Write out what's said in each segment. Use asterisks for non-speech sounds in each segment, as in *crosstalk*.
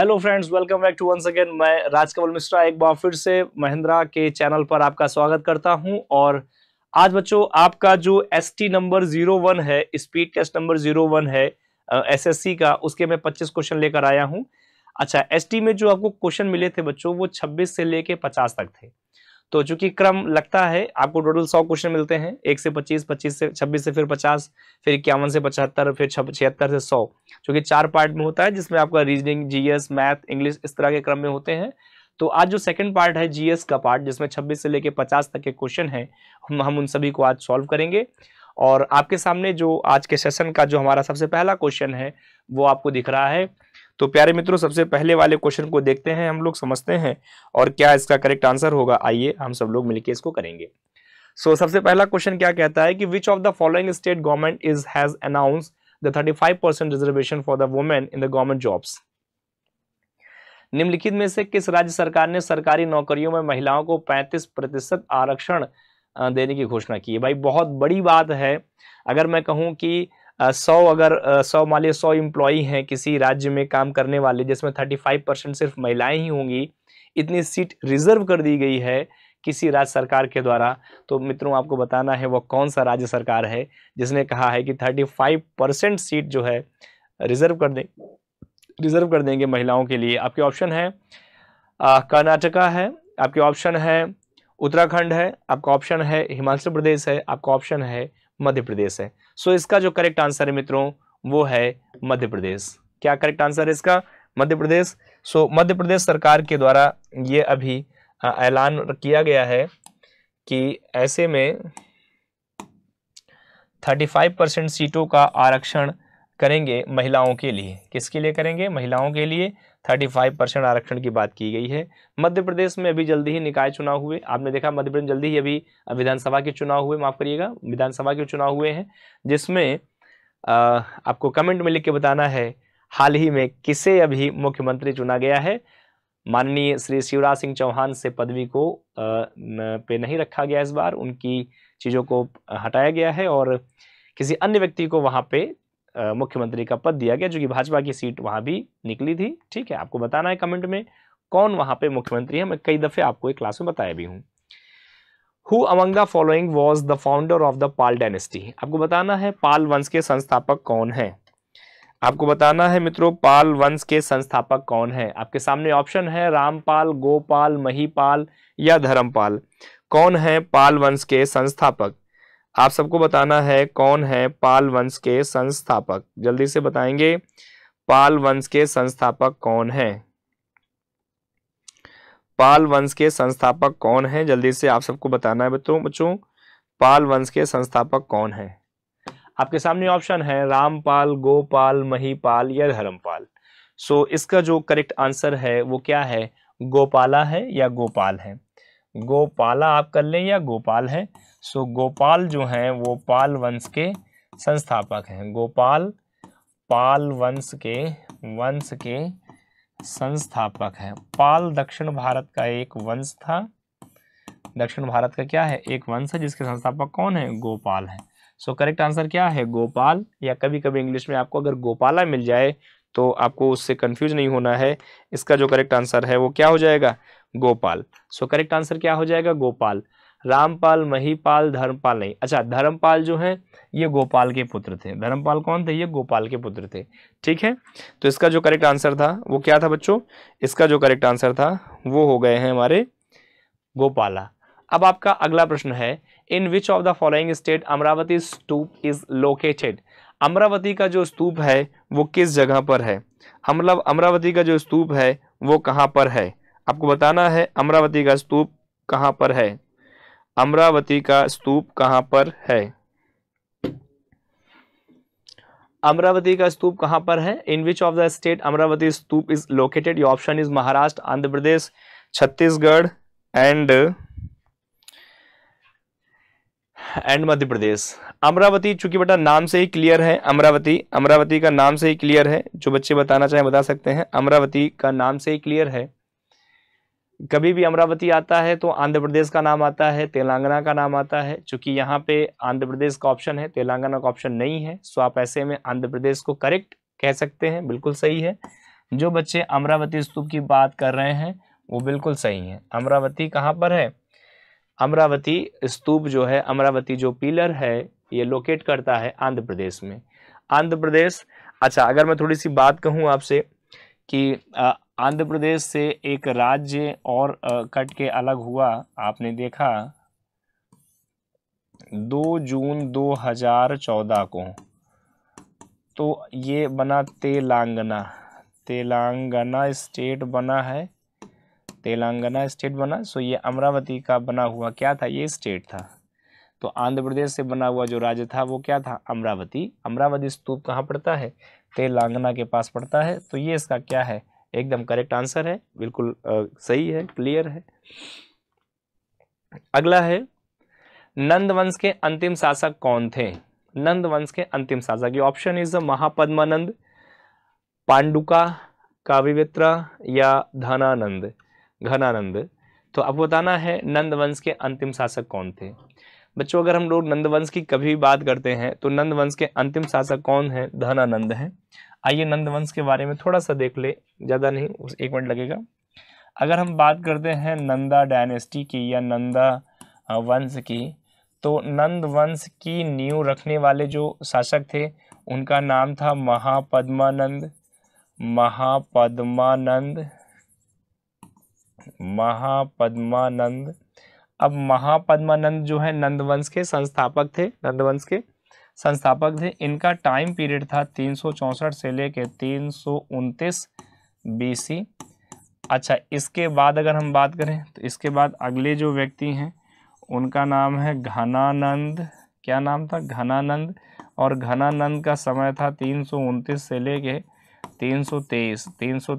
Hello friends welcome back to once again मैं राजकमल मिश्रा एक बार फिर से महिंद्रा के चैनल पर आपका स्वागत करता हूं और आज बच्चों आपका जो S T number zero one है speed test number zero one है एसएससी का उसके मैं पच्चीस क्वेश्चन लेकर आया हूं अच्छा एसटी में जो आपको क्वेश्चन मिले थे बच्चों वो छब्बीस से लेके पचास तक थे तो चूंकि क्रम लगता है आपको टोटल सौ क्वेश्चन मिलते हैं एक से पच्चीस पच्चीस से छब्बीस से फिर पचास फिर इक्यावन से पचहत्तर फिर छिहत्तर से सौ चूंकि चार पार्ट में होता है जिसमें आपका रीजनिंग जीएस मैथ इंग्लिश इस तरह के क्रम में होते हैं तो आज जो सेकंड पार्ट है जीएस का पार्ट जिसमें 26 से लेके 50 तक के क्वेश्चन हैं हम हम उन सभी को आज सॉल्व करेंगे और आपके सामने जो आज के सेशन का जो हमारा सबसे पहला क्वेश्चन है वो आपको दिख रहा है तो प्यारे मित्रों सबसे पहले वाले क्वेश्चन को देखते हैं हम लोग समझते हैं और क्या इसका करेक्ट आंसर होगा आइए हम सब लोग मिलकर इसको करेंगे सो so, सबसे पहला क्वेश्चन क्या कहता है कि which of the following state government is has announce the percent reservation for the women in the government jobs निम्नलिखित में से किस राज्य सरकार ने सरकारी नौकरियों में महिलाओं को 35 प्रतिशत आरक्षण देने की घोषणा की है भाई बहुत बड़ी बात है अगर मैं कहूं कि सौ अगर सौ मान लीजिए सौ एम्प्लॉय हैं किसी राज्य में काम करने वाले जिसमें थर्टी फाइव परसेंट सिर्फ महिलाएं ही होंगी इतनी सीट रिजर्व कर दी गई है किसी राज्य सरकार के द्वारा तो मित्रों आपको बताना है वह कौन सा राज्य सरकार है जिसने कहा है कि थर्टी फाइव परसेंट सीट जो है रिजर्व कर दें रिजर्व कर देंगे महिलाओं के लिए आपके ऑप्शन है कर्नाटका है आपके ऑप्शन है उत्तराखंड है आपका ऑप्शन है हिमाचल प्रदेश है आपका ऑप्शन है मध्य प्रदेश है सो इसका जो करेक्ट आंसर है मित्रों वो है मध्य प्रदेश क्या करेक्ट आंसर है इसका मध्य प्रदेश सो मध्य प्रदेश सरकार के द्वारा ये अभी ऐलान किया गया है कि ऐसे में 35 परसेंट सीटों का आरक्षण करेंगे महिलाओं के लिए किसके लिए करेंगे महिलाओं के लिए 35 परसेंट आरक्षण की बात की गई है मध्य प्रदेश में अभी जल्दी ही निकाय चुनाव हुए आपने देखा मध्य प्रदेश जल्दी ही अभी विधानसभा के चुनाव हुए माफ करिएगा विधानसभा के चुनाव हुए हैं जिसमें आपको कमेंट में लिख के बताना है हाल ही में किसे अभी मुख्यमंत्री चुना गया है माननीय श्री शिवराज सिंह चौहान से पदवी को पे नहीं रखा गया इस बार उनकी चीज़ों को हटाया गया है और किसी अन्य व्यक्ति को वहाँ पे मुख्यमंत्री का पद दिया गया जो कि भाजपा की सीट वहाँ भी निकली थी ठीक है आपको बताना है कमेंट में कौन वहाँ पे मुख्यमंत्री है मैं कई दफ़े आपको एक क्लास में बताया भी हूँ who among the following was the founder of the Pala dynasty आपको बताना है पाल वंश के संस्थापक कौन है आपको बताना है मित्रों पाल वंश के संस्थापक कौन है आपके सामने ऑप्शन है रामपाल गोपाल महीपाल या धर्मपाल कौन है पाल वंश के संस्थापक आप सबको बताना है कौन है पाल वंश के संस्थापक जल्दी से बताएंगे पाल वंश के संस्थापक कौन है पाल वंश के संस्थापक कौन है जल्दी से आप सबको बताना है बच्चों बच्चों पाल वंश के संस्थापक कौन है आपके सामने ऑप्शन है रामपाल गोपाल महीपाल या धर्मपाल सो so, इसका जो करेक्ट आंसर है वो क्या है गोपाला है या गोपाल है गोपाला आप कर लें या गोपाल है सो गोपाल जो हैं वो पाल वंश के संस्थापक हैं गोपाल पाल वंश के वंश के संस्थापक हैं पाल दक्षिण भारत का एक वंश था दक्षिण भारत का क्या है एक वंश है जिसके संस्थापक कौन है गोपाल है सो करेक्ट आंसर क्या है गोपाल या कभी कभी इंग्लिश में आपको अगर गोपाला मिल जाए तो आपको उससे कंफ्यूज नहीं होना है इसका जो करेक्ट आंसर है वो क्या हो जाएगा गोपाल सो करेक्ट आंसर क्या हो जाएगा गोपाल रामपाल महीपाल धर्मपाल नहीं अच्छा धर्मपाल जो है ये गोपाल के पुत्र थे धर्मपाल कौन थे ये गोपाल के पुत्र थे ठीक है तो इसका जो करेक्ट आंसर था वो क्या था बच्चों इसका जो करेक्ट आंसर था वो हो गए हैं हमारे गोपाला अब आपका अगला प्रश्न है in which of the following state Amaravati stupa is located Amaravati का जो स्तूप है वो किस जगह पर है मतलब अमरावती का जो स्तूप है वो कहाँ पर है आपको बताना है अमरावती का स्तूप कहाँ पर है अमरावती का स्तूप कहाँ पर है अमरावती का स्तूप कहाँ पर है in which of the state Amaravati stupa is located ये option is Maharashtra Andhra Pradesh Chhattisgarh and and Madhya Pradesh Amaravati चूंकि बेटा नाम से ही क्लियर है अमरावती अमरावती का नाम से ही क्लियर है जो बच्चे बताना चाहें बता सकते हैं अमरावती का नाम से ही क्लियर है कभी भी अमरावती आता है तो आंध्र प्रदेश का नाम आता है तेलंगाना का नाम आता है चूँकि यहाँ पे आंध्र प्रदेश का ऑप्शन है तेलंगाना का ऑप्शन नहीं है सो आप ऐसे में आंध्र प्रदेश को करेक्ट कह सकते हैं बिल्कुल सही है जो बच्चे अमरावती स्तूप की बात कर रहे हैं वो बिल्कुल सही है अमरावती कहाँ पर है अमरावती स्तूप जो है अमरावती जो पिलर है ये लोकेट करता है आंध्र प्रदेश में आंध्र प्रदेश अच्छा अगर मैं थोड़ी सी बात कहूँ आपसे कि आंध्र प्रदेश से एक राज्य और कट के अलग हुआ आपने देखा दो जून 2014 को तो ये बना तेलंगाना तेलंगाना स्टेट बना है तेलंगाना स्टेट बना सो ये अमरावती का बना हुआ क्या था ये स्टेट था तो आंध्र प्रदेश से बना हुआ जो राज्य था वो क्या था अमरावती अमरावती स्तूप कहाँ पड़ता है तेलंगाना के पास पड़ता है तो ये इसका क्या है एकदम करेक्ट आंसर है बिल्कुल सही है क्लियर है अगला है नंद वंश के अंतिम शासक कौन थे नंद वंश के अंतिम शासक ये ऑप्शन इज महापद्मानंद पांडुका काव्यवित्रा या धनानंद घनानंद तो आपको बताना है नंद वंश के अंतिम शासक कौन थे बच्चों अगर हम लोग नंद वंश की कभी बात करते हैं तो नंद वंश के अंतिम शासक कौन है धनानंद है आइए नंदवंश के बारे में थोड़ा सा देख ले ज़्यादा नहीं उस एक मिनट लगेगा अगर हम बात करते हैं नंदा डायनेस्टी की या नंदा वंश की तो नंद वंश की नींव रखने वाले जो शासक थे उनका नाम था महापद्मानंद महापद्मानंद महापद्मानंद अब महापद्मानंद जो है नंदवंश के संस्थापक थे नंदवंश के संस्थापक थे इनका टाइम पीरियड था तीन से लेके तीन सौ बीसी अच्छा इसके बाद अगर हम बात करें तो इसके बाद अगले जो व्यक्ति हैं उनका नाम है घनानंद क्या नाम था घनानंद और घनानंद का समय था तीन से लेके 323 323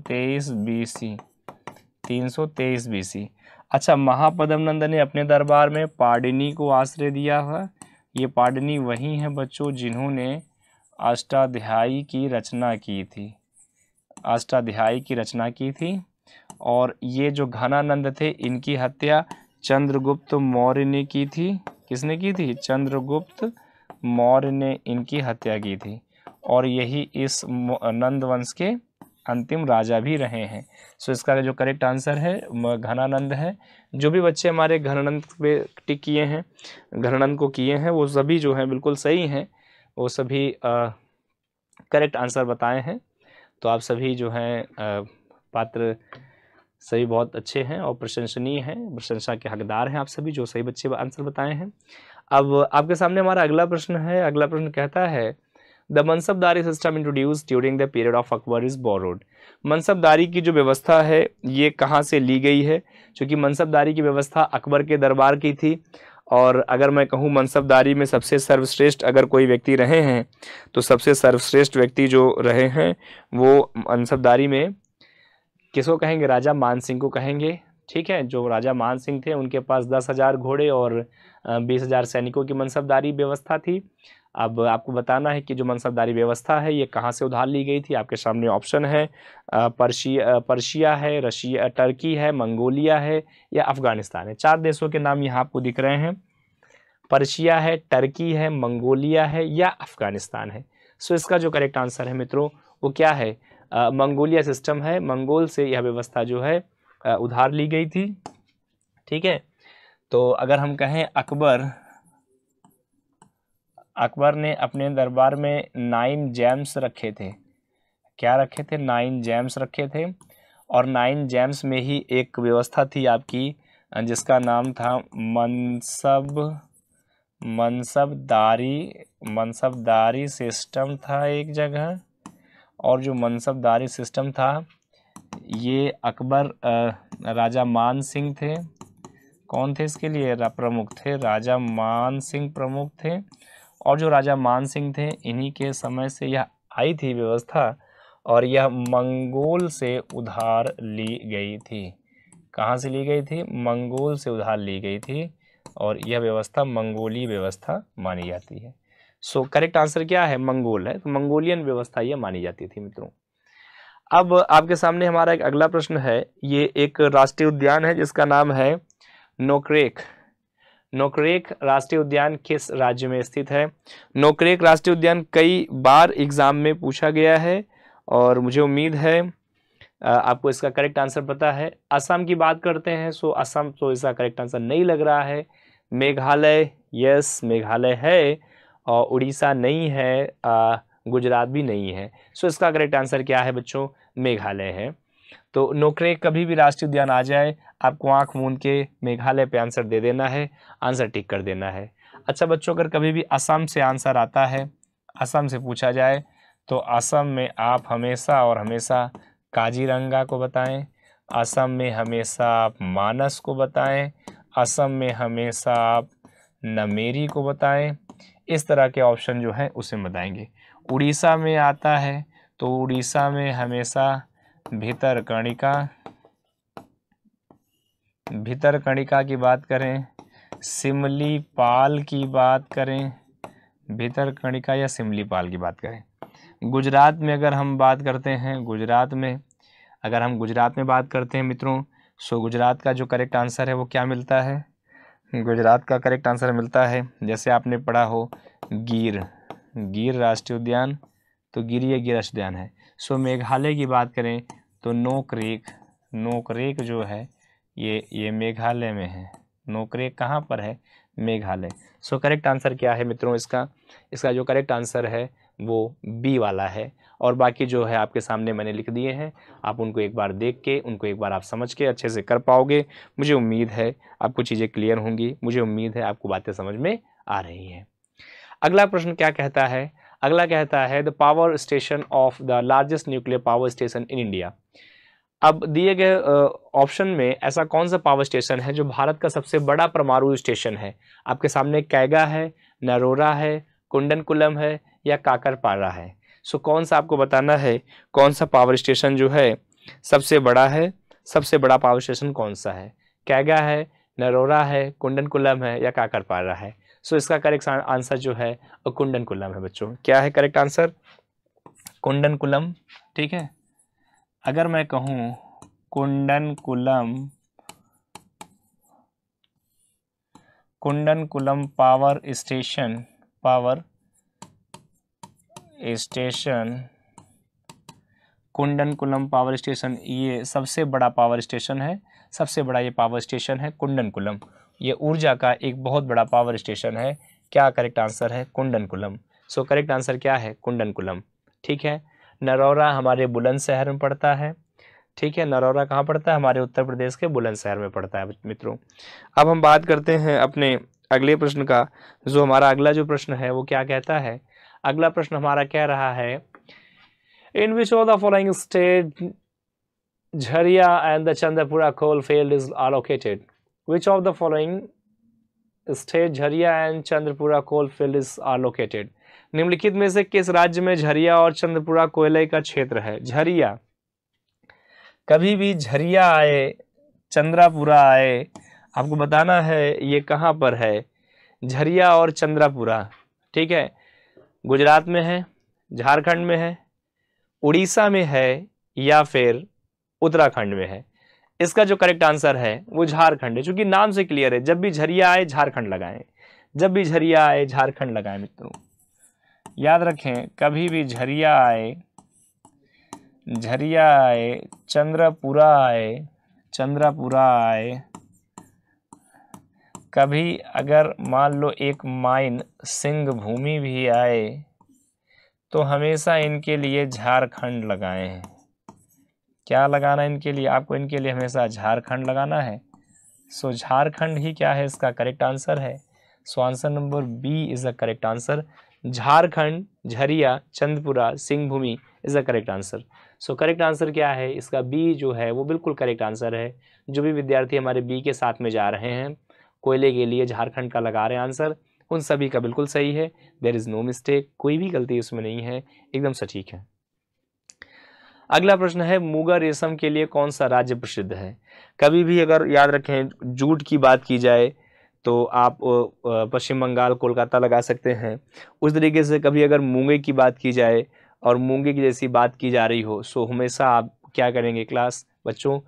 तेईस बी सी अच्छा महापदमनंद ने अपने दरबार में पाडिनी को आश्रय दिया था ये पाडनी वही हैं बच्चों जिन्होंने अष्टाध्यायी की रचना की थी अष्टाध्यायी की रचना की थी और ये जो घनानंद थे इनकी हत्या चंद्रगुप्त मौर्य ने की थी किसने की थी चंद्रगुप्त मौर्य ने इनकी हत्या की थी और यही इस नंद वंश के अंतिम राजा भी रहे हैं सो इसका जो करेक्ट आंसर है घनानंद है जो भी बच्चे हमारे घनानंद पे टिक किए हैं घनानंद को किए हैं वो सभी जो हैं बिल्कुल सही हैं वो सभी करेक्ट आंसर बताए हैं तो आप सभी जो हैं पात्र सभी बहुत अच्छे हैं और प्रशंसनीय हैं प्रशंसा के हकदार हैं आप सभी जो सही बच्चे आंसर बताए हैं अब आपके सामने हमारा अगला प्रश्न है अगला प्रश्न कहता है the mansabdari system introduce during the period of Akbar is borrowed मनसबदारी की जो व्यवस्था है ये कहाँ से ली गई है क्योंकि मनसबदारी की व्यवस्था अकबर के दरबार की थी और अगर मैं कहूँ मनसबदारी में सबसे सर्वश्रेष्ठ अगर कोई व्यक्ति रहे हैं तो सबसे सर्वश्रेष्ठ व्यक्ति जो रहे हैं वो मनसबदारी में किसको कहेंगे राजा मान सिंह को कहेंगे ठीक है जो राजा मान सिंह थे उनके पास दस हज़ार घोड़े और बीस हज़ार सैनिकों की मनसबदारी व्यवस्था थी अब आपको बताना है कि जो मनसबदारी व्यवस्था है ये कहाँ से उधार ली गई थी आपके सामने ऑप्शन है पर्शिया पर्शिया है रशिया टर्की है मंगोलिया है या अफ़गानिस्तान है चार देशों के नाम यहाँ आपको दिख रहे हैं पर्शिया है टर्की है मंगोलिया है या अफ़गानिस्तान है सो इसका जो करेक्ट आंसर है मित्रों वो क्या है आ, मंगोलिया सिस्टम है मंगोल से यह व्यवस्था जो है आ, उधार ली गई थी ठीक है तो अगर हम कहें अकबर अकबर ने अपने दरबार में नाइन जैम्स रखे थे क्या रखे थे नाइन जैम्स रखे थे और नाइन जैम्स में ही एक व्यवस्था थी आपकी जिसका नाम था मनसब मनसबदारी मनसबदारी सिस्टम था एक जगह और जो मनसबदारी सिस्टम था ये अकबर राजा मान सिंह थे कौन थे इसके लिए प्रमुख थे राजा मान सिंह प्रमुख थे और जो राजा मान सिंह थे इन्हीं के समय से यह आई थी व्यवस्था और यह मंगोल से उधार ली गई थी कहाँ से ली गई थी मंगोल से उधार ली गई थी और यह व्यवस्था मंगोली व्यवस्था मानी जाती है सो करेक्ट आंसर क्या है मंगोल है तो मंगोलियन व्यवस्था यह मानी जाती थी मित्रों अब आपके सामने हमारा एक अगला प्रश्न है ये एक राष्ट्रीय उद्यान है जिसका नाम है नोकरेख नोकरेक राष्ट्रीय उद्यान किस राज्य में स्थित है नोकरेक राष्ट्रीय उद्यान कई बार एग्जाम में पूछा गया है और मुझे उम्मीद है आपको इसका करेक्ट आंसर पता है असम की बात करते हैं सो असम तो इसका करेक्ट आंसर नहीं लग रहा है मेघालय यस मेघालय है और उड़ीसा नहीं है गुजरात भी नहीं है सो इसका करेक्ट आंसर क्या है बच्चों मेघालय है तो नोकरेक कभी भी राष्ट्रीय उद्यान आ जाए आपको आंख मूंद के मेघालय पे आंसर दे देना है आंसर टिक कर देना है अच्छा बच्चों अगर कभी भी असम से आंसर आता है असम से पूछा जाए तो असम में आप हमेशा और हमेशा काजीरंगा को बताएं असम में हमेशा आप मानस को बताएं असम में हमेशा आप नमेरी को बताएं इस तरह के ऑप्शन जो हैं उसे बताएंगे उड़ीसा में आता है तो उड़ीसा में हमेशा भीतर कणिका भीतर कणिका की बात करें सिमली पाल की बात करें भीतर कणिका या सिमली पाल की बात करें गुजरात में अगर हम बात करते हैं गुजरात में अगर हम गुजरात में बात करते हैं मित्रों सो गुजरात का जो करेक्ट आंसर है वो क्या मिलता है गुजरात का करेक्ट आंसर मिलता है जैसे आपने पढ़ा हो गिर गिर राष्ट्रीय उद्यान तो गिर ये गिर राष्ट्रीय उद्यान है सो मेघालय की बात करें तो नोकरेक नोकरेक जो है ये ये मेघालय में है नोकरे कहाँ पर है मेघालय सो करेक्ट आंसर क्या है मित्रों इसका इसका जो करेक्ट आंसर है वो बी वाला है और बाकी जो है आपके सामने मैंने लिख दिए हैं आप उनको एक बार देख के उनको एक बार आप समझ के अच्छे से कर पाओगे मुझे उम्मीद है आपको चीज़ें क्लियर होंगी मुझे उम्मीद है आपको बातें समझ में आ रही हैं अगला प्रश्न क्या कहता है अगला कहता है the power station of the largest nuclear power station in India अब दिए गए ऑप्शन में ऐसा कौन सा पावर स्टेशन है जो भारत का सबसे बड़ा परमाणु स्टेशन है आपके सामने कैगा है नरोरा है कुंडनकुलम है या काकरपारा है सो कौन सा आपको बताना है कौन सा पावर स्टेशन जो है सबसे बड़ा है सबसे बड़ा पावर स्टेशन कौन सा है कैगा है नरोरा है कुंडनकुलम है या काकरपारा है सो इसका करेक्ट आंसर जो है कुंडनकुलम है बच्चों क्या है करेक्ट आंसर कुंडनकुलम ठीक है अगर मैं कहूँ Kudankulam Kudankulam power station power station Kudankulam power station ये सबसे बड़ा पावर स्टेशन है सबसे बड़ा ये पावर स्टेशन है कुंडन कुलम ये ऊर्जा का एक बहुत बड़ा पावर स्टेशन है क्या करेक्ट आंसर है Kudankulam so correct answer क्या है कुंडन कुलम ठीक है नरौरा हमारे बुलंदशहर में पड़ता है ठीक है नरौरा कहाँ पड़ता है हमारे उत्तर प्रदेश के बुलंदशहर में पड़ता है मित्रों अब हम बात करते हैं अपने अगले प्रश्न का जो हमारा अगला जो प्रश्न है वो क्या कहता है अगला प्रश्न हमारा कह रहा है in which of the following state Jharia and the Chandrapura coal field is located which of the following state Jharia and Chandrapura coal field is located निम्नलिखित में से किस राज्य में झरिया और चंद्रपुरा कोयले का क्षेत्र है झरिया कभी भी झरिया आए चंद्रापुरा आए आपको बताना है ये कहाँ पर है झरिया और चंद्रापुरा ठीक है गुजरात में है झारखंड में है उड़ीसा में है या फिर उत्तराखंड में है इसका जो करेक्ट आंसर है वो झारखंड है चूंकि नाम से क्लियर है जब भी झरिया आए झारखंड लगाएं जब भी झरिया आए झारखंड लगाएं मित्रों याद रखें कभी भी झरिया आए झरिया आए चंद्रपुरा आए चंद्रपुरा आए कभी अगर मान लो एक माइन सिंह भूमि भी आए तो हमेशा इनके लिए झारखंड लगाए हैं क्या लगाना इनके लिए आपको इनके लिए हमेशा झारखंड लगाना है सो झारखंड ही क्या है इसका करेक्ट आंसर है so answer number B is the correct answer Jharkhand Jharia Chandpura Singhbhumi is the correct answer so correct answer क्या है इसका बी जो है वो बिल्कुल करेक्ट आंसर है जो भी विद्यार्थी हमारे बी के साथ में जा रहे हैं कोयले के लिए झारखंड का लगा रहे हैं आंसर उन सभी का बिल्कुल सही है देर इज़ नो मिस्टेक कोई भी गलती उसमें नहीं है एकदम सटीक है अगला प्रश्न है मुगा रेशम के लिए कौन सा राज्य प्रसिद्ध है कभी भी अगर याद रखें जूट की बात की जाए तो आप पश्चिम बंगाल कोलकाता लगा सकते हैं उस तरीके से कभी अगर मूंगे की बात की जाए और मूंगे की जैसी बात की जा रही हो सो हमेशा आप क्या करेंगे क्लास बच्चों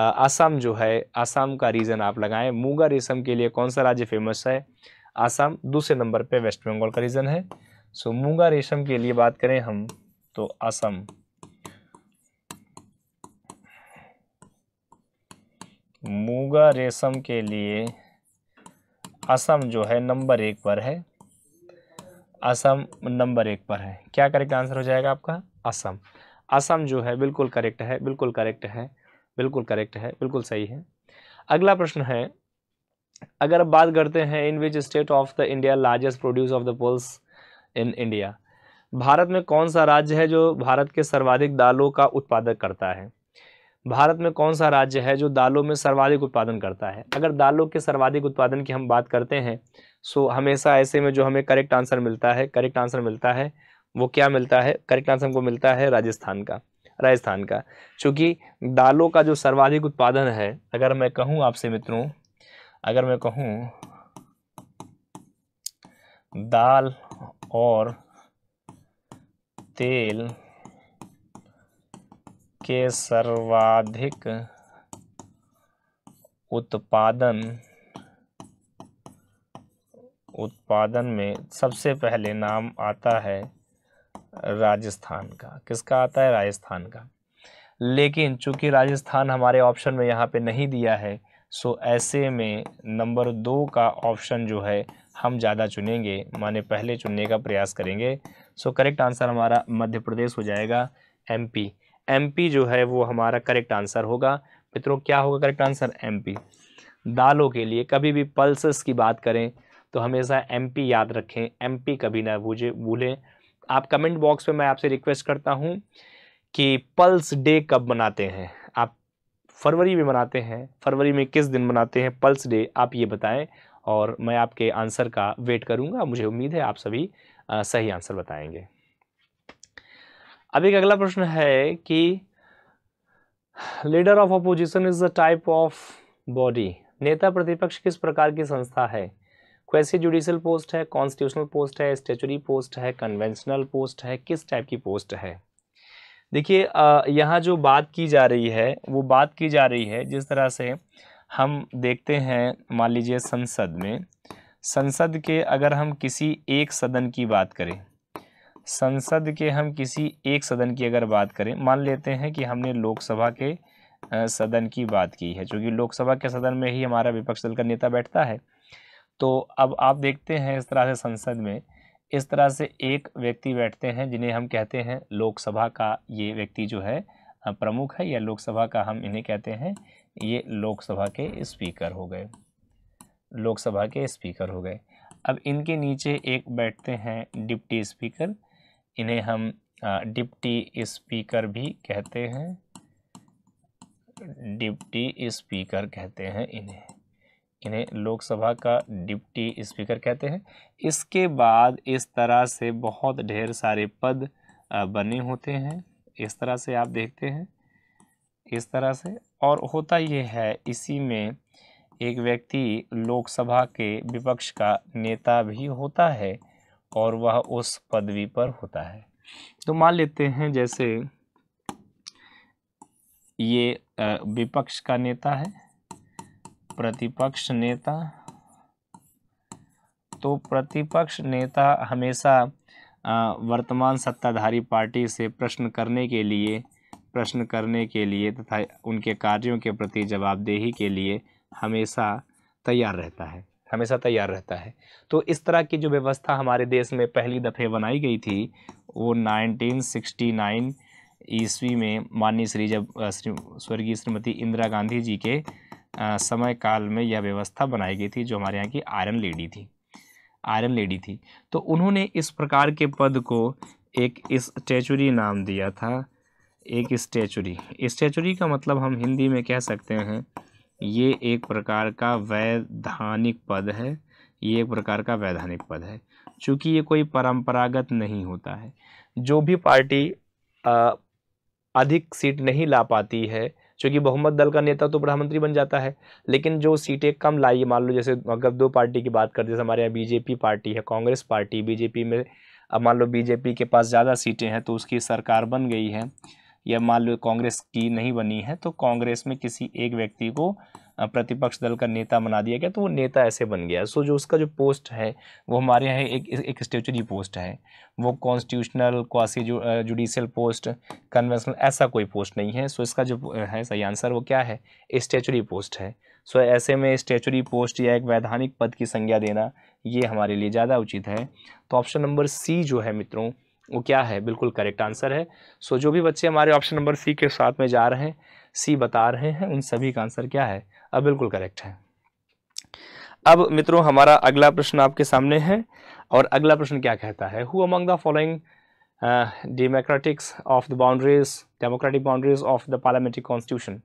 आसाम जो है आसाम का रीज़न आप लगाएं मूंगा रेशम के लिए कौन सा राज्य फेमस है आसाम दूसरे नंबर पे वेस्ट बंगाल का रीज़न है सो मूंगा रेशम के लिए बात करें हम तो आसाम मूंगा रेशम के लिए असम जो है नंबर एक पर है असम नंबर एक पर है क्या करेक्ट आंसर हो जाएगा आपका असम असम जो है बिल्कुल करेक्ट है बिल्कुल करेक्ट है बिल्कुल करेक्ट है बिल्कुल सही है अगला प्रश्न है अगर बात करते हैं in which state of the India largest produce of the poles in India भारत में कौन सा राज्य है जो भारत के सर्वाधिक दालों का उत्पादक करता है भारत में कौन सा राज्य है जो दालों में सर्वाधिक उत्पादन करता है अगर दालों के सर्वाधिक उत्पादन की हम बात करते हैं सो हमेशा ऐसे में जो हमें करेक्ट आंसर मिलता है करेक्ट आंसर मिलता है वो क्या मिलता है करेक्ट आंसर हमको मिलता है राजस्थान का राजस्थान का चूंकि दालों का जो सर्वाधिक उत्पादन है अगर मैं कहूँ आपसे मित्रों अगर मैं कहूँ दाल और तेल के सर्वाधिक उत्पादन उत्पादन में सबसे पहले नाम आता है राजस्थान का किसका आता है राजस्थान का लेकिन चूंकि राजस्थान हमारे ऑप्शन में यहाँ पे नहीं दिया है सो ऐसे में नंबर दो का ऑप्शन जो है हम ज़्यादा चुनेंगे माने पहले चुनने का प्रयास करेंगे सो करेक्ट आंसर हमारा मध्य प्रदेश हो जाएगा एमपी पी जो है वो हमारा करेक्ट आंसर होगा मित्रों क्या होगा करेक्ट आंसर पी दालों के लिए कभी भी पल्सेस की बात करें तो हमेशा पी याद रखें पी कभी ना भूझे भूलें आप कमेंट बॉक्स में मैं आपसे रिक्वेस्ट करता हूँ कि पल्स डे कब मनाते हैं आप फरवरी में मनाते हैं फरवरी में किस दिन मनाते हैं पल्स डे आप ये बताएं और मैं आपके आंसर का वेट करूँगा मुझे उम्मीद है आप सभी सही आंसर बताएंगे अब एक अगला प्रश्न है कि leader of opposition is the type of body नेता प्रतिपक्ष किस प्रकार की संस्था है कैसी जुडिशियल पोस्ट है कॉन्स्टिट्यूशनल पोस्ट है स्टेचुरी पोस्ट है कन्वेंशनल पोस्ट है किस टाइप की पोस्ट है देखिए यहाँ जो बात की जा रही है वो बात की जा रही है जिस तरह से हम देखते हैं मान लीजिए संसद में संसद के अगर हम किसी एक सदन की बात करें संसद के हम किसी एक सदन की अगर बात करें मान लेते हैं कि हमने लोकसभा के सदन की बात की है चूँकि लोकसभा के सदन में ही हमारा विपक्ष दल का नेता बैठता है तो अब आप देखते हैं इस तरह से संसद में इस तरह से एक व्यक्ति बैठते हैं जिन्हें हम कहते हैं लोकसभा का ये व्यक्ति जो है प्रमुख है या लोकसभा का हम इन्हें कहते हैं ये लोकसभा के स्पीकर हो गए लोकसभा के स्पीकर हो गए अब इनके नीचे एक बैठते हैं डिप्टी स्पीकर इन्हें हम डिप्टी स्पीकर भी कहते हैं डिप्टी स्पीकर कहते हैं इन्हें इन्हें लोकसभा का डिप्टी स्पीकर कहते हैं इसके बाद इस तरह से बहुत ढेर सारे पद बने होते हैं इस तरह से आप देखते हैं इस तरह से और होता ये है इसी में एक व्यक्ति लोकसभा के विपक्ष का नेता भी होता है और वह उस पदवी पर होता है तो मान लेते हैं जैसे ये विपक्ष का नेता है प्रतिपक्ष नेता तो प्रतिपक्ष नेता हमेशा वर्तमान सत्ताधारी पार्टी से प्रश्न करने के लिए प्रश्न करने के लिए तथा उनके कार्यों के प्रति जवाबदेही के लिए हमेशा तैयार रहता है हमेशा तैयार रहता है तो इस तरह की जो व्यवस्था हमारे देश में पहली दफ़े बनाई गई थी वो 1969 ईस्वी में माननीय श्री जब श्री स्वर्गीय श्रीमती इंदिरा गांधी जी के समय काल में यह व्यवस्था बनाई गई थी जो हमारे यहाँ की आयरन लेडी थी आयरन लेडी थी तो उन्होंने इस प्रकार के पद को एक स्टैचुरी नाम दिया था एक स्टैचुरी स्टैचुरी का मतलब हम हिंदी में कह सकते हैं ये एक प्रकार का वैधानिक पद है ये एक प्रकार का वैधानिक पद है चूँकि ये कोई परंपरागत नहीं होता है जो भी पार्टी आ, अधिक सीट नहीं ला पाती है चूँकि बहुमत दल का नेता तो प्रधानमंत्री बन जाता है लेकिन जो सीटें कम लाई मान लो जैसे अगर दो पार्टी की बात करते जैसे हमारे यहाँ बीजेपी पार्टी है कांग्रेस पार्टी बीजेपी में अब मान लो बीजेपी के पास ज़्यादा सीटें हैं तो उसकी सरकार बन गई है या मान लो कांग्रेस की नहीं बनी है तो कांग्रेस में किसी एक व्यक्ति को प्रतिपक्ष दल का नेता बना दिया गया तो वो नेता ऐसे बन गया सो जो उसका जो पोस्ट है वो हमारे यहाँ एक एक स्टेचुरी पोस्ट है वो constitutional quasi ju, judicial post conventional ऐसा कोई पोस्ट नहीं है सो इसका जो है सही आंसर वो क्या है स्टेचुरी पोस्ट है सो ऐसे में स्टेचुरी पोस्ट या एक वैधानिक पद की संज्ञा देना ये हमारे लिए ज़्यादा उचित है तो ऑप्शन नंबर सी जो है मित्रों वो क्या है बिल्कुल करेक्ट आंसर है सो जो भी बच्चे हमारे ऑप्शन नंबर सी के साथ में जा रहे हैं सी बता रहे हैं उन सभी का आंसर क्या है अब बिल्कुल करेक्ट है अब मित्रों हमारा अगला प्रश्न आपके सामने है और अगला प्रश्न क्या कहता है who among the following democratics of the boundaries democratic boundaries of the parliamentary constitution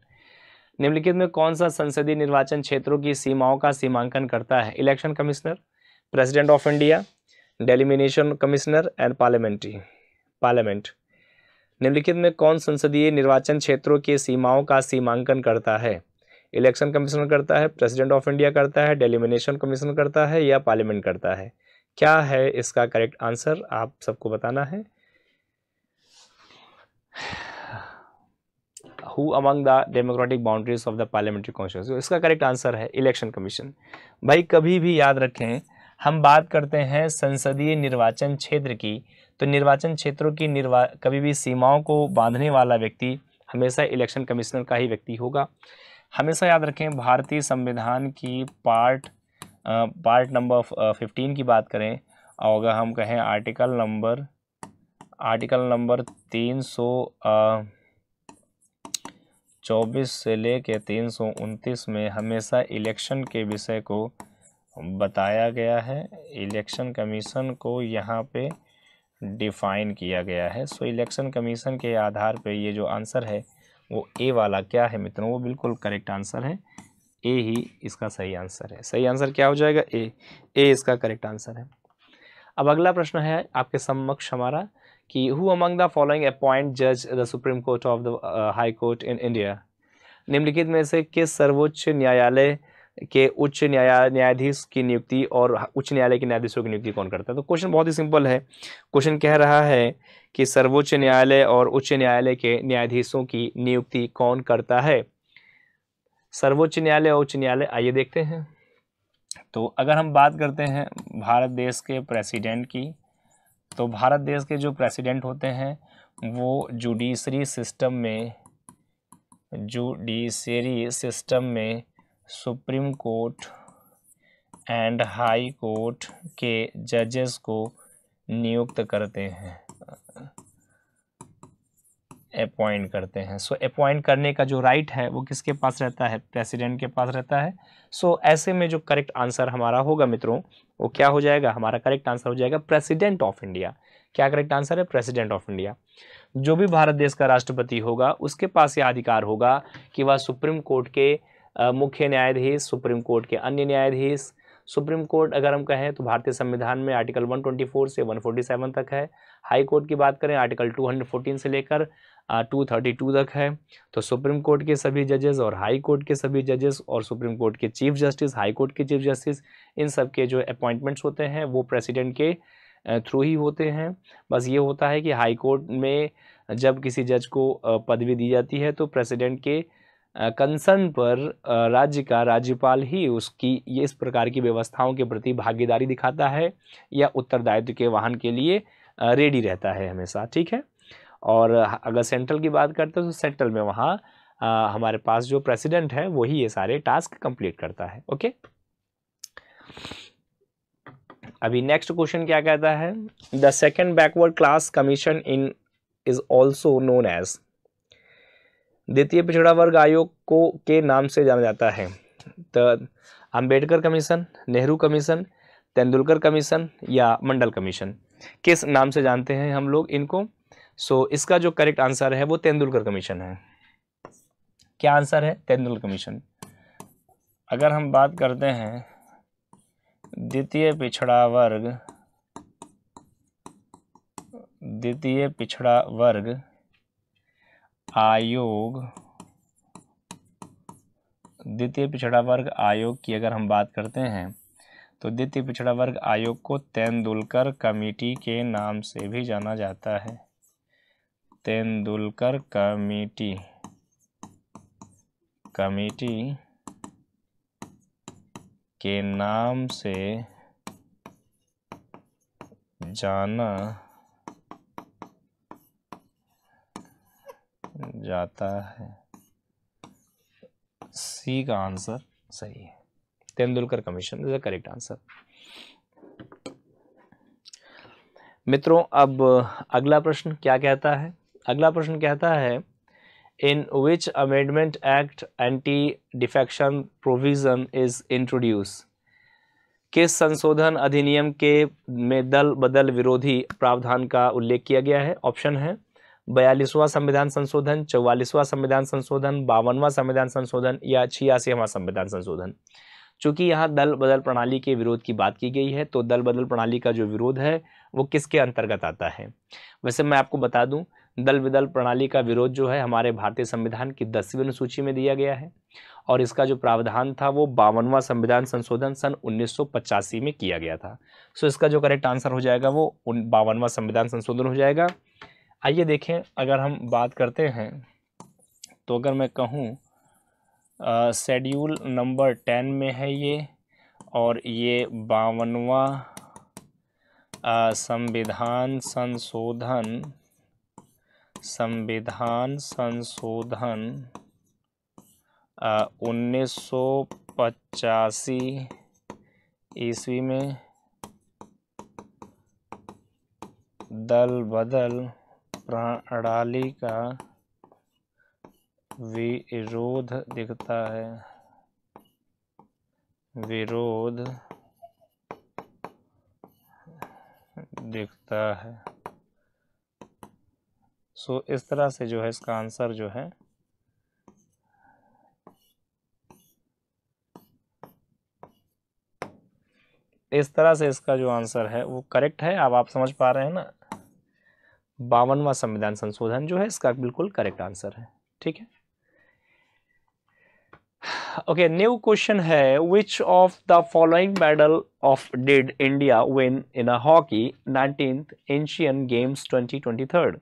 निम्नलिखित में कौन सा संसदीय निर्वाचन क्षेत्रों की सीमाओं का सीमांकन करता है election commissioner president of India delimitation commissioner and parliamentary parliament निम्नलिखित में कौन संसदीय निर्वाचन क्षेत्रों की सीमाओं का सीमांकन करता है इलेक्शन कमिश्नर करता है प्रेसिडेंट ऑफ इंडिया करता है डेलिमिनेशन कमिश्नर करता है या पार्लियामेंट करता है क्या है इसका करेक्ट आंसर आप सबको बताना है who among the democratic boundaries of the parliamentary constitution इसका करेक्ट आंसर है इलेक्शन कमीशन भाई कभी भी याद रखें हम बात करते हैं संसदीय निर्वाचन क्षेत्र की तो निर्वाचन क्षेत्रों की निर्वा कभी भी सीमाओं को बांधने वाला व्यक्ति हमेशा इलेक्शन कमिश्नर का ही व्यक्ति होगा हमेशा याद रखें भारतीय संविधान की पार्ट पार्ट नंबर फिफ्टीन की बात करें और अगर हम कहें आर्टिकल नंबर आर्टिकल नंबर तीन सौ चौबीस से ले कर तीन सौ उनतीस में हमेशा इलेक्शन के विषय को बताया गया है इलेक्शन कमीशन को यहाँ पे डिफाइन किया गया है सो इलेक्शन कमीशन के आधार पे ये जो आंसर है वो ए वाला क्या है मित्रों वो बिल्कुल करेक्ट आंसर है ए ही इसका सही आंसर है सही आंसर क्या हो जाएगा ए ए इसका करेक्ट आंसर है अब अगला प्रश्न है आपके समक्ष हमारा कि who among the following appoint जज the supreme court of the high court in India निम्नलिखित में से किस सर्वोच्च न्यायालय के उच्च न्याया न्यायाधीश की नियुक्ति और उच्च न्यायालय के न्यायाधीशों की नियुक्ति कौन करता है तो क्वेश्चन बहुत ही सिंपल है क्वेश्चन कह रहा है कि सर्वोच्च न्यायालय और उच्च न्यायालय के न्यायाधीशों की नियुक्ति कौन करता है सर्वोच्च न्यायालय और उच्च न्यायालय आइए देखते हैं तो अगर हम बात करते हैं भारत देश के प्रेसिडेंट की तो भारत देश के जो प्रेसिडेंट होते हैं वो जुडिशरी सिस्टम में जुडिशरी सिस्टम में supreme court and high court के जजेस को नियुक्त करते हैं अपॉइंट करते हैं सो so, अपॉइंट करने का जो राइट है वो किसके पास रहता है प्रेसिडेंट के पास रहता है सो so, ऐसे में जो करेक्ट आंसर हमारा होगा मित्रों वो क्या हो जाएगा हमारा करेक्ट आंसर हो जाएगा प्रेसिडेंट ऑफ इंडिया क्या करेक्ट आंसर है प्रेसिडेंट ऑफ इंडिया जो भी भारत देश का राष्ट्रपति होगा उसके पास यह अधिकार होगा कि वह सुप्रीम कोर्ट के मुख्य न्यायाधीश सुप्रीम कोर्ट के अन्य न्यायाधीश सुप्रीम कोर्ट अगर हम कहें तो भारतीय संविधान में आर्टिकल 124 से 147 तक है हाई कोर्ट की बात करें आर्टिकल 214 से लेकर 232 तक है तो सुप्रीम कोर्ट के सभी जजेस और हाई कोर्ट के सभी जजेस और सुप्रीम कोर्ट के चीफ जस्टिस हाई कोर्ट के चीफ जस्टिस इन सब के जो अपॉइंटमेंट्स होते हैं वो प्रेसिडेंट के थ्रू ही होते हैं बस ये होता है कि हाई कोर्ट में जब किसी जज को पदवी दी जाती है तो प्रेसिडेंट के कंसर्न पर राज्य का राज्यपाल ही उसकी ये इस प्रकार की व्यवस्थाओं के प्रति भागीदारी दिखाता है या उत्तरदायित्व के वाहन के लिए रेडी रहता है हमेशा ठीक है और अगर सेंट्रल की बात करते हैं तो सेंट्रल में वहाँ हमारे पास जो प्रेसिडेंट है वही ये सारे टास्क कंप्लीट करता है ओके अभी नेक्स्ट क्वेश्चन क्या कहता है the second backward class commission in is also known as द्वितीय पिछड़ा वर्ग आयोग को के नाम से जाना जाता है तो Ambedkar commission Nehru commission Tendulkar commission या मंडल कमीशन किस नाम से जानते हैं हम लोग इनको सो so, इसका जो करेक्ट आंसर है वो तेंदुलकर कमीशन है क्या आंसर है तेंदुलकर कमीशन अगर हम बात करते हैं द्वितीय पिछड़ा वर्ग द्वितीय पिछड़ा वर्ग आयोग द्वितीय पिछड़ा वर्ग आयोग की अगर हम बात करते हैं तो द्वितीय पिछड़ा वर्ग आयोग को तेंदुलकर कमेटी के नाम से भी जाना जाता है तेंदुलकर कमेटी कमेटी के नाम से जाना जाता है सी का आंसर सही है Tendulkar commission is a correct answer मित्रों अब अगला प्रश्न क्या कहता है अगला प्रश्न कहता है in which amendment act anti defection provision is introduce किस संशोधन अधिनियम के में दल बदल विरोधी प्रावधान का उल्लेख किया गया है ऑप्शन है बयालीसवां संविधान संशोधन चौवालीसवां संविधान संशोधन बावनवा संविधान संशोधन या छियासीवा संविधान संशोधन चूंकि यहाँ दल बदल प्रणाली के विरोध की बात की गई है तो दल बदल प्रणाली का जो विरोध है वो किसके अंतर्गत आता है वैसे मैं आपको बता दूं दल बदल प्रणाली का विरोध जो है हमारे भारतीय संविधान की दसवीं अनुसूची में दिया गया है और इसका जो प्रावधान था वो बावनवा संविधान संशोधन सन उन्नीस में किया गया था सो इसका जो करेक्ट आंसर हो जाएगा वो बावनवा संविधान संशोधन हो जाएगा आइए देखें अगर हम बात करते हैं तो अगर मैं कहूँ शेड्यूल नंबर टेन में है ये और ये बावनवा संविधान संशोधन संविधान संशोधन उन्नीस सौ पचासी ईस्वी में दल बदल प्रणाली का विरोध दिखता है विरोध दिखता है सो so, इस तरह से जो है इसका आंसर जो है इस तरह से इसका जो आंसर है वो करेक्ट है अब आप समझ पा रहे हैं ना बावनवा संविधान संशोधन जो है इसका बिल्कुल करेक्ट आंसर है ठीक है ओके न्यू क्वेश्चन है which of the following medal of did India win in a hockey nineteen Asian games twenty twenty third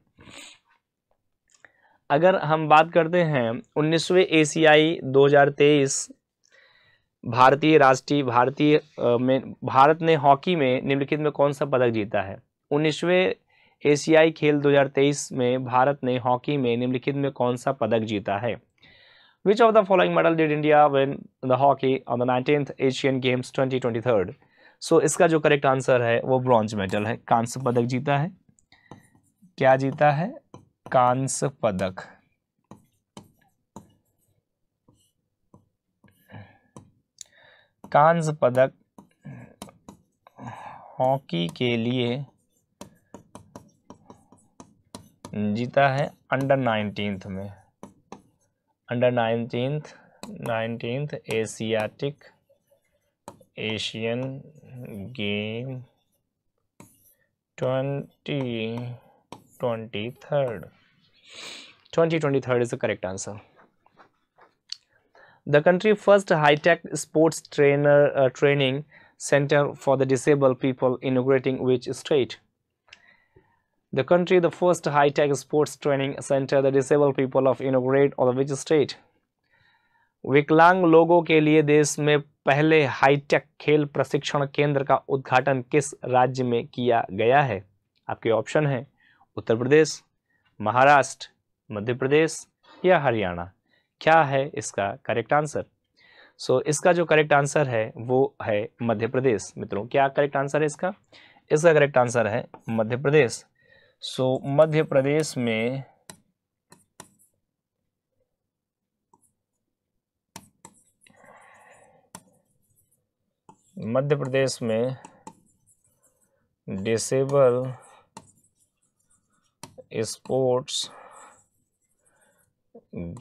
अगर हम बात करते हैं उन्नीसवे एशियाई 2023 भारतीय राष्ट्रीय भारतीय में भारत ने हॉकी में निम्नलिखित में कौन सा पदक जीता है उन्नीसवे एशियाई खेल 2023 में भारत ने हॉकी में निम्नलिखित में कौन सा पदक जीता है which of the following medal did India win the hockey on the nineteen Asian games twenty twenty third so इसका जो करेक्ट आंसर है वो ब्रॉन्ज मेडल है कांस्य पदक जीता है क्या जीता है कांस्य पदक कांस्य पदक हॉकी के लिए जीता है अंडर नाइनटीन्थ में under nineteenth nineteenth Asiatic Asian game twenty twenty third twenty twenty third is the correct answer the country first hi tech sports trainer training centre for the disable people inaugurating which state The country, the first high-tech sports training center, the disabled people of inaugurate or which state? विकलांग लोगों के लिए देश में पहले hi tech खेल प्रशिक्षण केंद्र का उद्घाटन किस राज्य में किया गया है आपके ऑप्शन हैं उत्तर प्रदेश महाराष्ट्र मध्य प्रदेश या हरियाणा क्या है इसका करेक्ट आंसर सो so, इसका जो करेक्ट आंसर है वो है मध्य प्रदेश मित्रों क्या करेक्ट आंसर है इसका इसका करेक्ट आंसर है मध्य प्रदेश सो मध्य प्रदेश में मध्य प्रदेश में डिसेबल स्पोर्ट्स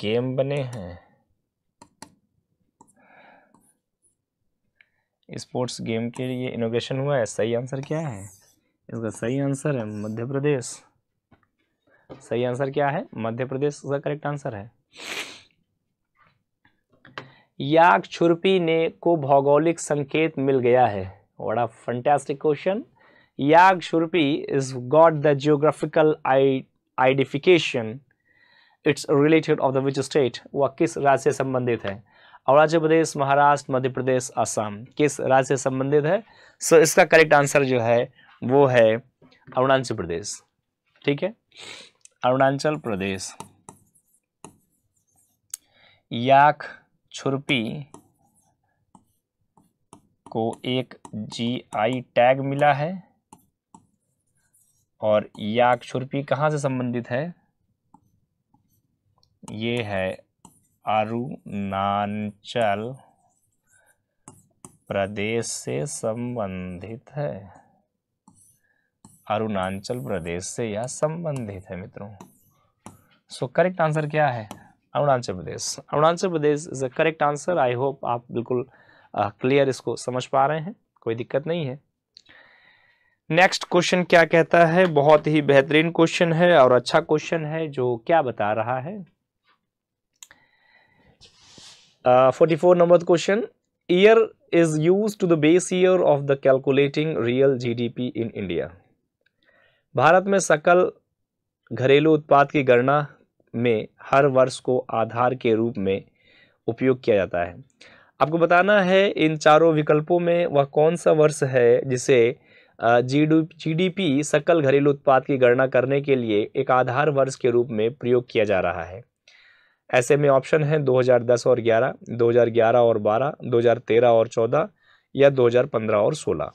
गेम बने हैं स्पोर्ट्स गेम के लिए इनोग्रेशन हुआ है सही आंसर क्या है इसका सही आंसर है मध्य प्रदेश सही आंसर क्या है मध्य प्रदेश इसका करेक्ट आंसर है याक छुरपी ने को भौगोलिक संकेत मिल गया है बड़ा fantastic question yak chhurpi is got the geographical identification it's related of the which state वह किस राज्य से संबंधित है अरुणाचल प्रदेश महाराष्ट्र मध्य प्रदेश असम किस राज्य से संबंधित है सो so, इसका करेक्ट आंसर जो है वो है अरुणाचल प्रदेश ठीक है अरुणाचल प्रदेश याक छुरपी को एक जीआई टैग मिला है और याक छुरपी कहाँ से संबंधित है ये है अरुणाचल प्रदेश से संबंधित है अरुणाचल प्रदेश से यह संबंधित है मित्रों सो करेक्ट आंसर क्या है Arunachal Pradesh Arunachal Pradesh is a correct answer I hope आप बिल्कुल क्लियर uh, इसको समझ पा रहे हैं कोई दिक्कत नहीं है नेक्स्ट क्वेश्चन क्या कहता है बहुत ही बेहतरीन क्वेश्चन है और अच्छा क्वेश्चन है जो क्या बता रहा है forty four number question year is use to the base year of the calculating real GDP in India भारत में सकल घरेलू उत्पाद की गणना में हर वर्ष को आधार के रूप में उपयोग किया जाता है आपको बताना है इन चारों विकल्पों में वह कौन सा वर्ष है जिसे जीडीपी सकल घरेलू उत्पाद की गणना करने के लिए एक आधार वर्ष के रूप में प्रयोग किया जा रहा है ऐसे में ऑप्शन है 2010 और 11, 2011 और 12, 2013 और 14 या 2015 और 16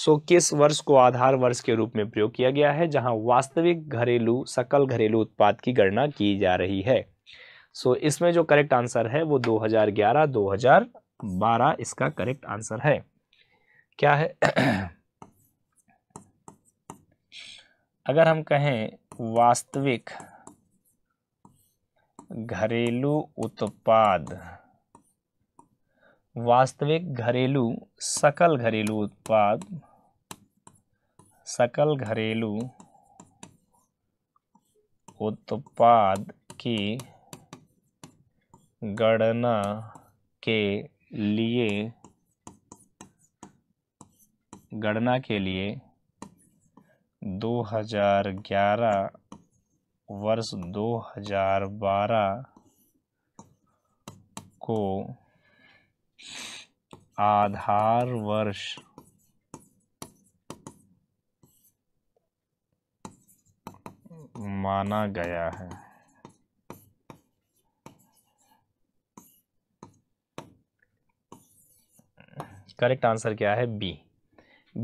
सो किस वर्ष को आधार वर्ष के रूप में प्रयोग किया गया है जहां वास्तविक घरेलू सकल घरेलू उत्पाद की गणना की जा रही है सो so, इसमें जो करेक्ट आंसर है वो 2011 2012 इसका करेक्ट आंसर है क्या है *clears throat* अगर हम कहें वास्तविक घरेलू उत्पाद वास्तविक घरेलू सकल घरेलू उत्पाद सकल घरेलू उत्पाद की गणना के लिए गणना के लिए 2011 वर्ष 2012 को आधार वर्ष माना गया है करेक्ट आंसर क्या है बी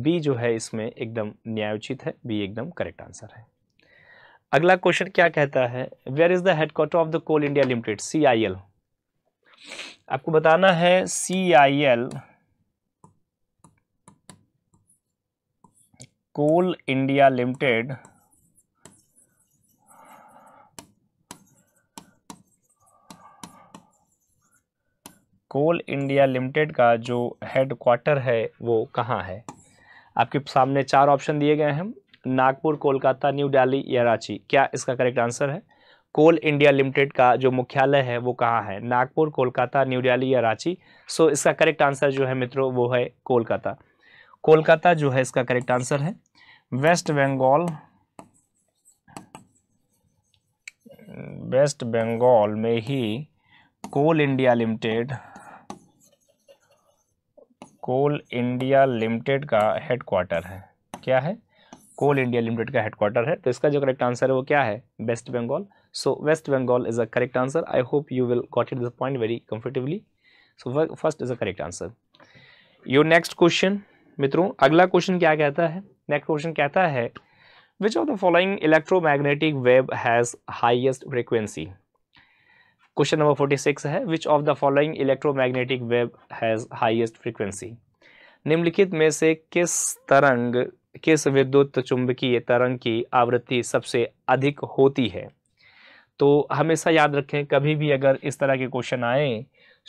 बी जो है इसमें एकदम न्यायोचित है बी एकदम करेक्ट आंसर है अगला क्वेश्चन क्या कहता है where is the headquarter of the Coal India Limited C I L आपको बताना है C I L Coal India Limited Coal India Limited का जो हेड क्वार्टर है वो कहाँ है आपके सामने चार ऑप्शन दिए गए हैं नागपुर कोलकाता न्यू दिल्ली या रांची क्या इसका करेक्ट आंसर है कोल इंडिया लिमिटेड का जो मुख्यालय है वो कहाँ है नागपुर कोलकाता न्यू डेली या रांची सो इसका करेक्ट आंसर जो है मित्रों वो है कोलकाता कोलकाता जो है इसका करेक्ट आंसर है वेस्ट बंगाल वेस्ट बंगाल में ही Coal India Limited Coal India Limited का हेडक्वार्टर है क्या है कोल इंडिया लिमिटेड का हेडक्वार्टर है तो इसका जो करेक्ट आंसर है वो क्या है West Bengal So West Bengal is a correct answer. I hope you will got it this point very comfortably. So first is a correct answer. Your next question, मित्रों अगला question क्या कहता है Next question कहता है Which of the following electromagnetic wave has highest frequency? Question number 46 है Which of the following electromagnetic wave has highest frequency? निम्नलिखित में से किस तरंग किस विद्युत चुंबकीय तरंग की आवृत्ति सबसे अधिक होती है तो हमेशा याद रखें कभी भी अगर इस तरह के क्वेश्चन आए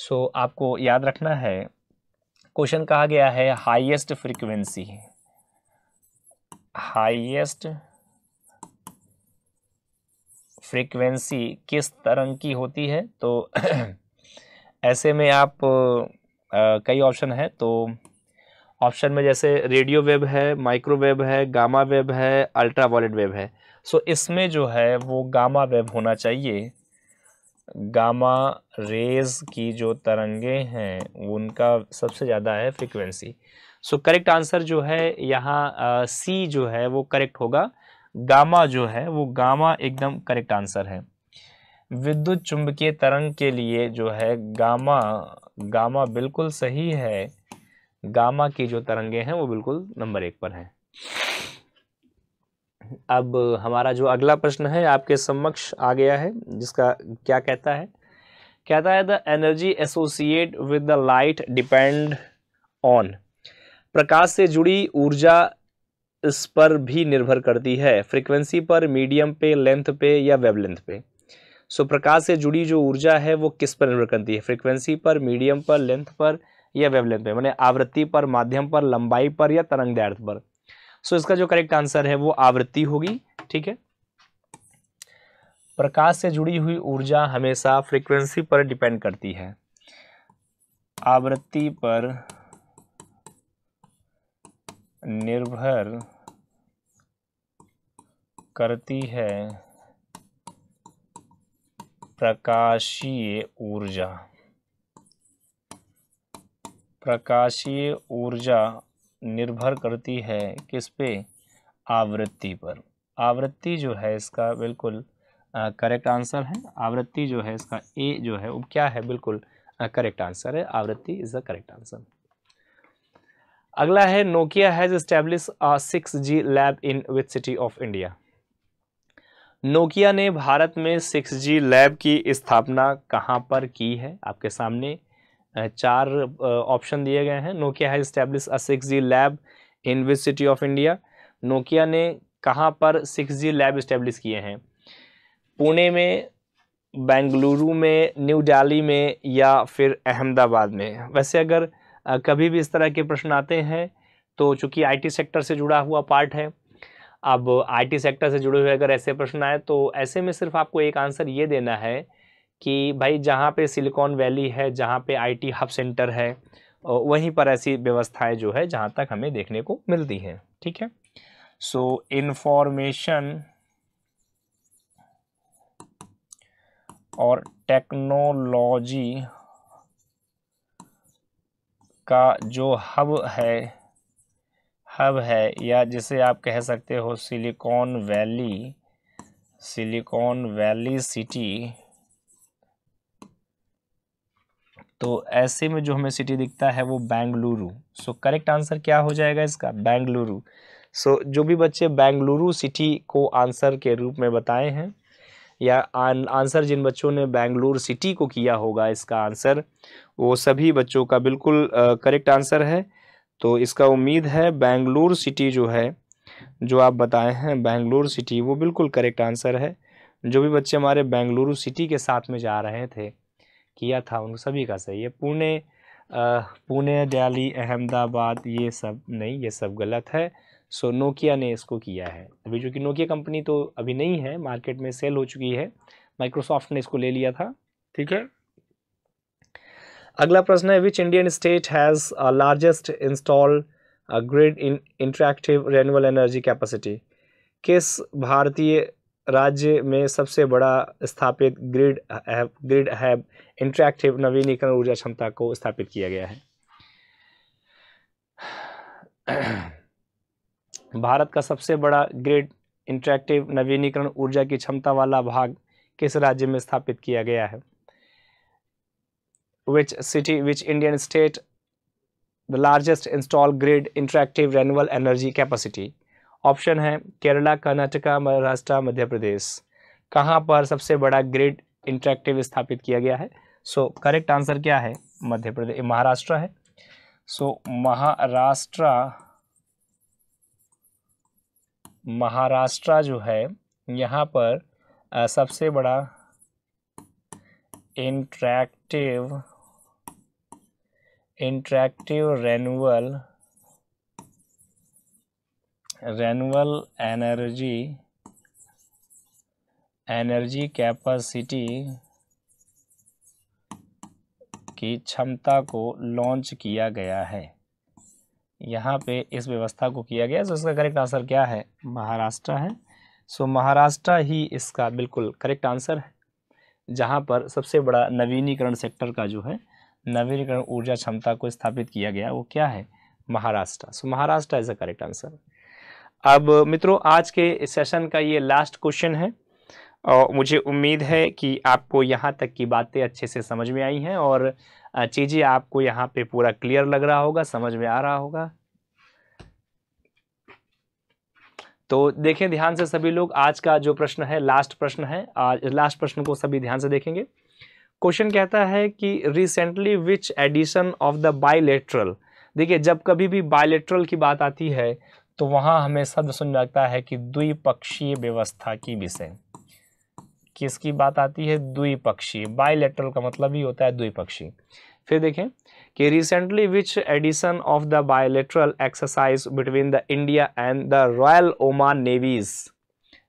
सो आपको याद रखना है क्वेश्चन कहा गया है हाईएस्ट फ्रीक्वेंसी हाईएस्ट फ्रीक्वेंसी किस तरंग की होती है तो *clears throat* ऐसे में आप आ, कई ऑप्शन है तो ऑप्शन में जैसे रेडियो वेव है माइक्रोवेव है गामा वेव है अल्ट्रा वॉलेट वेव है सो इसमें जो है वो गामा वेव होना चाहिए गामा रेज की जो तरंगे हैं उनका सबसे ज़्यादा है फ्रीक्वेंसी सो करेक्ट आंसर जो है यहाँ सी जो है वो करेक्ट होगा गामा जो है वो गामा एकदम करेक्ट आंसर है विद्युत चुंबकीय तरंग के लिए जो है गामा गामा बिल्कुल सही है गामा की जो तरंगे हैं वो बिल्कुल नंबर एक पर हैं अब हमारा जो अगला प्रश्न है आपके समक्ष आ गया है जिसका क्या कहता है कहता है the energy associate with the light depend on प्रकाश से जुड़ी ऊर्जा इस पर भी निर्भर करती है फ्रीक्वेंसी पर मीडियम पे लेंथ पे या वेवलेंथ पे सो so, प्रकाश से जुड़ी जो ऊर्जा है वो किस पर निर्भर करती है फ्रीक्वेंसी पर मीडियम पर लेंथ पर या वेवलेंथ पे मैंने आवृत्ति पर माध्यम पर लंबाई पर या दैर्थ पर सो इसका जो करेक्ट आंसर है वो आवृत्ति होगी ठीक है प्रकाश से जुड़ी हुई ऊर्जा हमेशा फ्रीक्वेंसी पर डिपेंड करती है आवृत्ति पर निर्भर करती है प्रकाशीय ऊर्जा प्रकाशीय ऊर्जा निर्भर करती है किस पे आवृत्ति पर आवृत्ति जो है इसका बिल्कुल करेक्ट आंसर है आवृत्ति जो है इसका ए जो है वो क्या है बिल्कुल करेक्ट आंसर है आवृत्ति इज़ द करेक्ट आंसर अगला है Nokia has establish six G lab in with city of India Nokia ने भारत में सिक्स जी लैब की स्थापना कहाँ पर की है आपके सामने चार ऑप्शन दिए गए हैं Nokia has establish a six G lab in which city of India Nokia ने कहाँ पर सिक्स जी लैब इस्टेब्लिश किए हैं पुणे में बेंगलुरु में न्यू दिल्ली में या फिर अहमदाबाद में वैसे अगर कभी भी इस तरह के प्रश्न आते हैं तो चूँकि आईटी सेक्टर से जुड़ा हुआ पार्ट है अब आईटी सेक्टर से जुड़े हुए अगर ऐसे प्रश्न आए तो ऐसे में सिर्फ आपको एक आंसर ये देना है कि भाई जहाँ पे सिलिकॉन वैली है जहाँ पे आईटी हब सेंटर है वहीं पर ऐसी व्यवस्थाएं जो है जहाँ तक हमें देखने को मिलती हैं ठीक है सो इन्फॉर्मेशन और टेक्नोलॉजी का जो हब है हब है या जिसे आप कह सकते हो silicon valley silicon valley city तो ऐसे में जो हमें सिटी दिखता है वो बेंगलुरु सो करेक्ट आंसर क्या हो जाएगा इसका बेंगलुरु सो so, जो भी बच्चे बेंगलुरु सिटी को आंसर के रूप में बताए हैं या आन, आंसर जिन बच्चों ने बेंगलुरु सिटी को किया होगा इसका आंसर वो सभी बच्चों का बिल्कुल करेक्ट आंसर है तो इसका उम्मीद है बेंगलुरु सिटी जो है जो आप बताए हैं बेंगलुरु सिटी वो बिल्कुल करेक्ट आंसर है जो भी बच्चे हमारे बेंगलुरु सिटी के साथ में जा रहे थे किया था उन सभी का सही है पुणे पुणे दिल्ली अहमदाबाद ये सब नहीं ये सब गलत है सो so, नोकिया ने इसको किया है अभी जो कि नोकिया कंपनी तो अभी नहीं है मार्केट में सेल हो चुकी है माइक्रोसॉफ्ट ने इसको ले लिया था ठीक है अगला प्रश्न है which Indian state has largest install grid in interactive renewable energy capacity किस भारतीय राज्य में सबसे बड़ा स्थापित ग्रिड हैब ग्रिड हैब इंट्रैक्टिव नवीनीकरण ऊर्जा क्षमता को स्थापित किया गया है *clears throat* भारत का सबसे बड़ा ग्रिड इंट्रैक्टिव नवीनीकरण ऊर्जा की क्षमता वाला भाग किस राज्य में स्थापित किया गया है which city which Indian state the largest install grid interactive renewable energy capacity option है केरला कर्नाटका महाराष्ट्र मध्य प्रदेश कहाँ पर सबसे बड़ा ग्रिड इंटरेक्टिव स्थापित किया गया है सो करेक्ट आंसर क्या है मध्य प्रदेश महाराष्ट्र है सो so, महाराष्ट्र महाराष्ट्र जो है यहाँ पर आ, सबसे बड़ा interactive interactive renewable renewable energy energy capacity की क्षमता को लॉन्च किया गया है यहाँ पे इस व्यवस्था को किया गया तो इसका करेक्ट आंसर क्या है महाराष्ट्र है सो महाराष्ट्र ही इसका बिल्कुल करेक्ट आंसर है जहाँ पर सबसे बड़ा नवीनीकरण सेक्टर का जो है नवीनीकरण ऊर्जा क्षमता को स्थापित किया गया वो क्या है Maharashtra so Maharashtra is a correct answer अब मित्रों आज के इस सेशन का ये लास्ट क्वेश्चन है और मुझे उम्मीद है कि आपको यहाँ तक की बातें अच्छे से समझ में आई हैं और चीज़ें आपको यहाँ पे पूरा क्लियर लग रहा होगा समझ में आ रहा होगा तो देखें ध्यान से सभी लोग आज का जो प्रश्न है लास्ट प्रश्न है आज लास्ट प्रश्न को सभी ध्यान से देखेंगे क्वेश्चन कहता है कि recently which edition of the bilateral देखिए जब कभी भी बायलेटरल की बात आती है तो वहां हमें शब्द सुन जाता है कि द्विपक्षीय व्यवस्था की विषय किसकी बात आती है द्विपक्षीय बायोलेटरल का मतलब ही होता है द्विपक्षीय फिर देखें कि recently which edition of the bilateral exercise between the India and the Royal Oman navies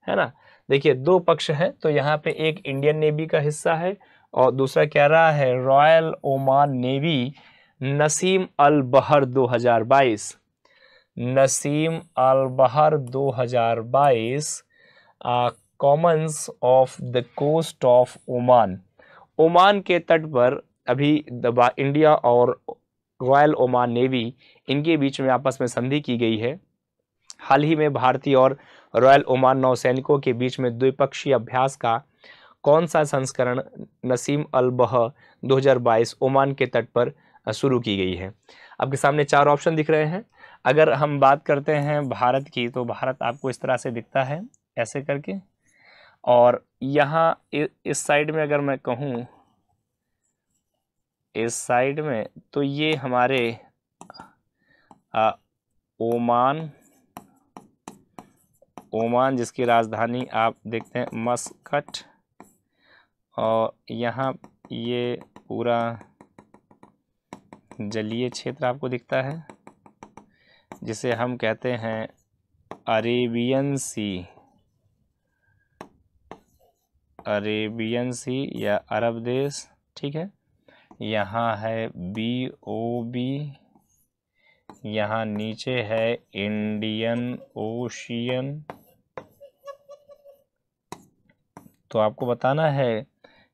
है ना देखिए दो पक्ष हैं तो यहाँ पे एक इंडियन नेवी का हिस्सा है और दूसरा कह रहा है Royal Oman Navy Naseem Al Bahr Naseem Al Bahr 2022 commons of the coast of Oman Oman के तट पर अभी दबा इंडिया और रॉयल ओमान नेवी इनके बीच में आपस में संधि की गई है हाल ही में भारतीय और रॉयल ओमान नौसैनिकों के बीच में द्विपक्षीय अभ्यास का कौन सा संस्करण नसीम अल बह 2022 ओमान के तट पर शुरू की गई है आपके सामने चार ऑप्शन दिख रहे हैं अगर हम बात करते हैं भारत की तो भारत आपको इस तरह से दिखता है ऐसे करके और यहाँ इस साइड में अगर मैं कहूँ इस साइड में तो ये हमारे आ, ओमान ओमान जिसकी राजधानी आप देखते हैं मस्कट और यहाँ ये पूरा जलीय क्षेत्र आपको दिखता है जिसे हम कहते हैं अरेबियन सी अरेबियन सी या अरब देश ठीक है यहाँ है बी ओ बी यहाँ नीचे है इंडियन ओशियन तो आपको बताना है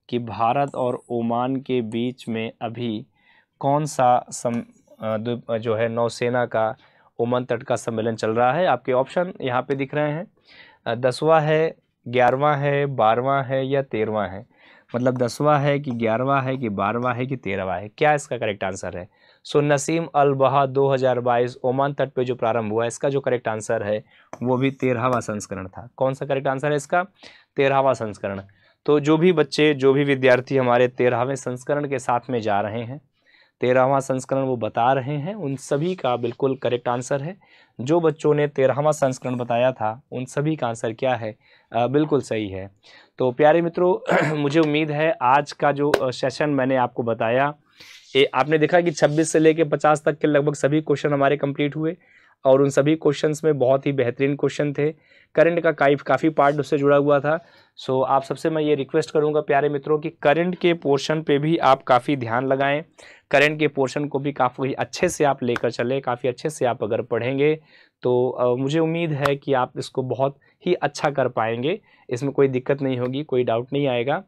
कि भारत और ओमान के बीच में अभी कौन सा सम जो है नौसेना का ओमान तट का सम्मेलन चल रहा है आपके ऑप्शन यहाँ पे दिख रहे हैं दसवा है ग्यारहवा है बारहवा है या तेरहवा है मतलब दसवां है कि ग्यारहवा है कि बारहवा है कि तेरहवा है क्या इसका करेक्ट आंसर है सो नसीम अल बहा बाईस ओमान तट पे जो प्रारंभ हुआ इसका जो करेक्ट आंसर है वो भी तेरहवा संस्करण था कौन सा करेक्ट आंसर है इसका तेरहवा संस्करण तो जो भी बच्चे जो भी विद्यार्थी हमारे तेरहवें संस्करण के साथ में जा रहे हैं तेरहवा संस्करण वो बता रहे हैं उन सभी का बिल्कुल करेक्ट आंसर है जो बच्चों ने तेरहवा संस्करण बताया था उन सभी का आंसर क्या है आ, बिल्कुल सही है तो प्यारे मित्रों *clears throat* मुझे उम्मीद है आज का जो सेशन मैंने आपको बताया ए, आपने देखा कि 26 से लेकर 50 तक के लगभग सभी क्वेश्चन हमारे कंप्लीट हुए और उन सभी क्वेश्चंस में बहुत ही बेहतरीन क्वेश्चन थे करंट का काफ़ी पार्ट उससे जुड़ा हुआ था सो so, आप सबसे मैं ये रिक्वेस्ट करूँगा प्यारे मित्रों कि करंट के पोर्शन पे भी आप काफ़ी ध्यान लगाएं करंट के पोर्शन को भी काफ़ी अच्छे से आप लेकर चलें काफ़ी अच्छे से आप अगर पढ़ेंगे तो आ, मुझे उम्मीद है कि आप इसको बहुत ही अच्छा कर पाएंगे इसमें कोई दिक्कत नहीं होगी कोई डाउट नहीं आएगा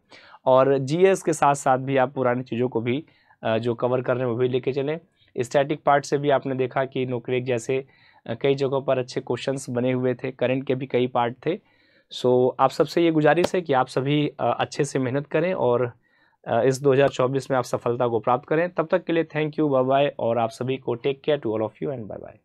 और जी के साथ साथ भी आप पुरानी चीज़ों को भी आ, जो कवर कर रहे हैं वो भी लेके चलें स्टैटिक पार्ट से भी आपने देखा कि नौकरी जैसे कई जगहों पर अच्छे क्वेश्चंस बने हुए थे करंट के भी कई पार्ट थे सो so, आप सबसे ये गुजारिश है कि आप सभी अच्छे से मेहनत करें और इस 2024 में आप सफलता को प्राप्त करें तब तक के लिए थैंक यू बाय बाय और आप सभी को take care to all of you and bye bye